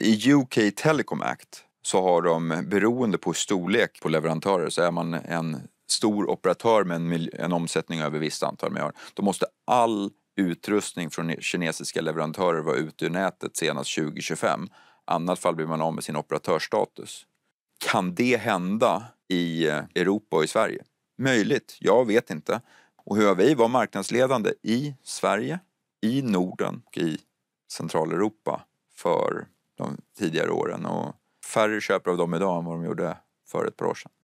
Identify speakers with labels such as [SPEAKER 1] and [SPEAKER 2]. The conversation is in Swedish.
[SPEAKER 1] I UK Telecom Act så har de, beroende på storlek på leverantörer, så är man en stor operatör med en, en omsättning över visst antal miljarder, då måste all utrustning från kinesiska leverantörer vara ute ur nätet senast 2025. Annars fall blir man av med sin operatörsstatus. Kan det hända i eh, Europa och i Sverige? Möjligt, jag vet inte. Och Huawei var marknadsledande i Sverige, i Norden och i Centraleuropa för tidigare åren och färre köper av dem idag än vad de gjorde för ett par år sedan.